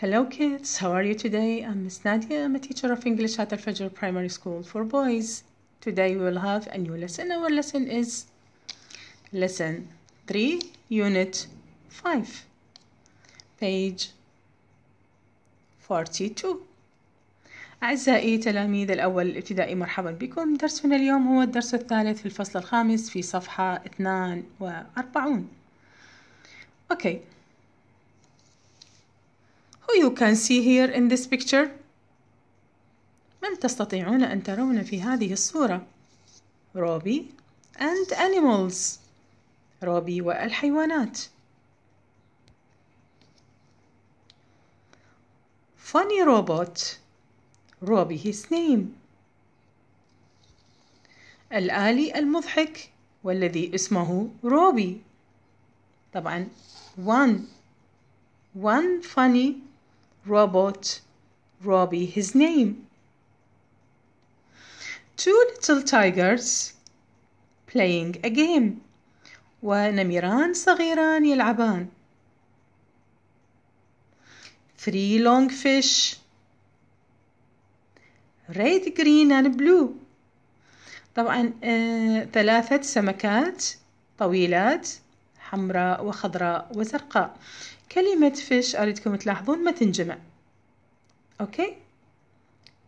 Hello kids, how are you today? I'm Miss Nadia, I'm a teacher of English at Al-Fajr Primary School for Boys. Today we will have a new lesson. Our lesson is Lesson 3, Unit 5, page 42. أعزائي تلاميذ الأول الابتدائي مرحبا بكم درسنا اليوم هو الدرس الثالث في الفصل الخامس في صفحة 42 okay. who you can see here in this picture من تستطيعون أن ترون في هذه الصورة روبي and animals روبي والحيوانات funny robot روبي his name الآلي المضحك والذي اسمه روبي طبعا one one funny robot, Robbie his name. Two little tigers playing a game. ونميران صغيران يلعبان. Three long fish. Red, green and blue. طبعا آه ثلاثة سمكات طويلات حمراء وخضراء وزرقاء كلمة فيش أريدكم تلاحظون ما تنجمع أوكي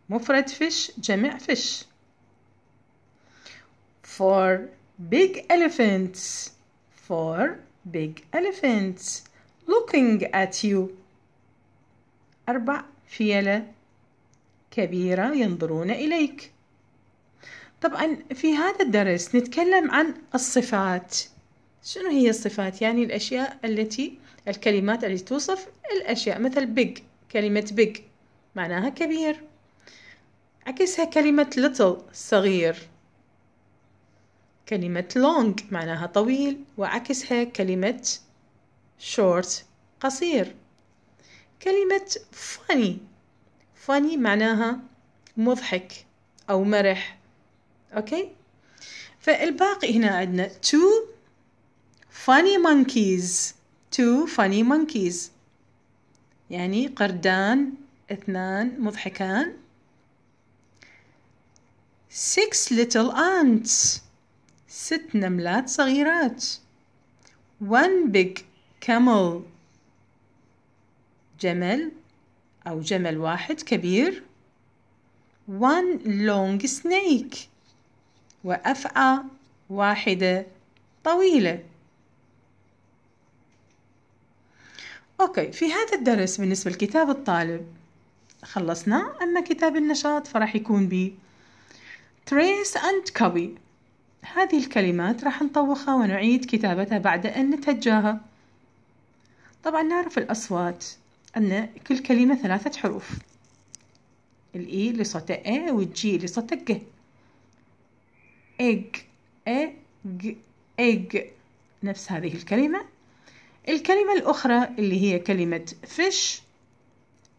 مفرد فيش جمع فيش for big elephants for big elephants looking at you أربع فيلة كبيرة ينظرون إليك طبعا في هذا الدرس نتكلم عن الصفات شنو هي الصفات يعني الأشياء التي الكلمات التي توصف الأشياء مثل big كلمة big معناها كبير عكسها كلمة little صغير كلمة long معناها طويل وعكسها كلمة short قصير كلمة funny funny معناها مضحك أو مرح أوكي فالباقي هنا عندنا two funny monkeys two funny monkeys يعني قردان اثنان مضحكان six little ants ست نملات صغيرات one big camel جمل أو جمل واحد كبير one long snake وأفعى واحدة طويلة أوكي في هذا الدرس بالنسبة لكتاب الطالب خلصنا أما كتاب النشاط فرح يكون ب trace and copy هذه الكلمات راح نطوخها ونعيد كتابتها بعد أن نتهجاها طبعا نعرف الأصوات أن كل كلمة ثلاثة حروف الإي e لصوت أ والجي لصوت ج إيج إيج إيج نفس هذه الكلمة الكلمة الأخرى اللي هي كلمة فش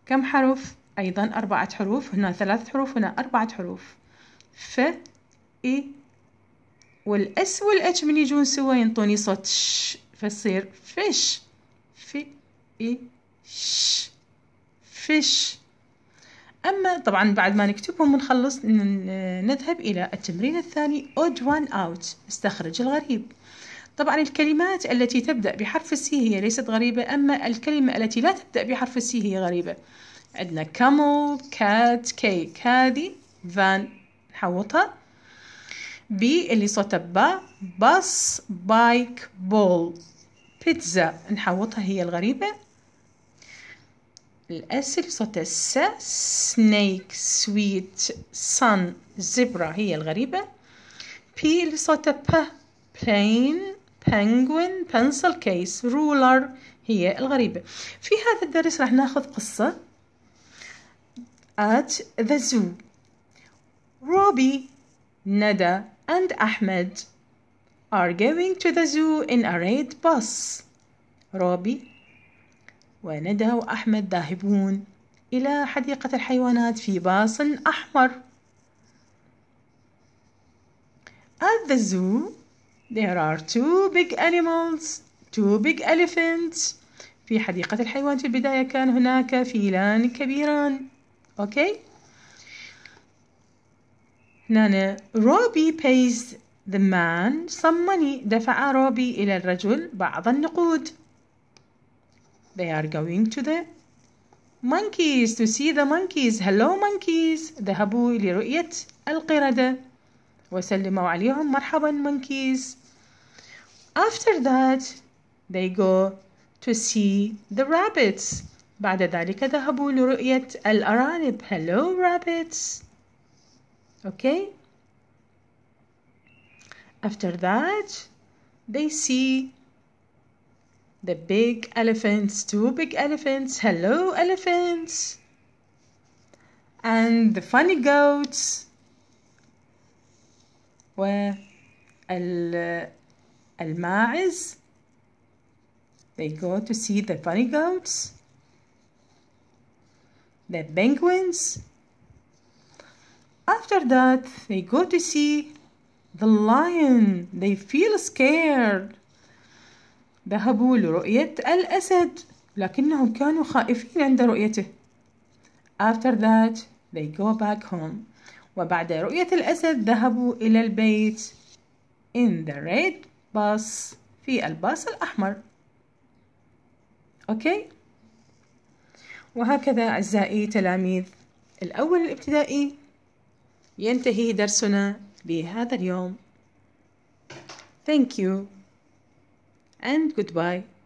كم حرف؟ أيضا أربعة حروف هنا ثلاث حروف هنا أربعة حروف ف إي والأس والأتش من يجون سوا ينطوني صوت ش فتصير فيش في إي ش فيش أما طبعا بعد ما نكتبهم ونخلص نذهب إلى التمرين الثاني odd one out استخرج الغريب طبعا الكلمات التي تبدأ بحرف السي هي ليست غريبة أما الكلمة التي لا تبدأ بحرف السي هي غريبة عندنا كامل كات كيك هذه فان نحوطها بي اللي صوتها با باص بايك بول بيتزا نحوطها هي الغريبة الأس اللي صوتها س سنيك سويت صن زبرة هي الغريبة بي اللي صوتها ب بلين penguin pencil case ruler هي الغريبة في هذا الدرس راح ناخذ قصة at the zoo روبي ندى and أحمد are going to the zoo in a red bus روبي وندى وأحمد ذاهبون إلى حديقة الحيوانات في باص أحمر At the zoo There are two big animals two big elephants في حديقة الحيوان في البداية كان هناك فيلان كبيران okay. هنا روبي pays the man some money دفع روبي إلى الرجل بعض النقود They are going to the monkeys to see the monkeys hello monkeys ذهبوا لرؤية القردة وسلموا عليهم مرحبا monkeys after that they go to see the rabbits بعد ذلك ذهبوا لرؤية الأرانب hello rabbits okay after that they see the big elephants two big elephants hello elephants and the funny goats والماعز they go to see the funny goats the penguins after that they go to see the lion they feel scared ذهبوا لرؤية الأسد لكنهم كانوا خائفين عند رؤيته after that they go back home وبعد رؤية الأسد ذهبوا إلى البيت in the red bus في الباص الأحمر أوكي وهكذا أعزائي تلاميذ الأول الابتدائي ينتهي درسنا بهذا اليوم Thank you and goodbye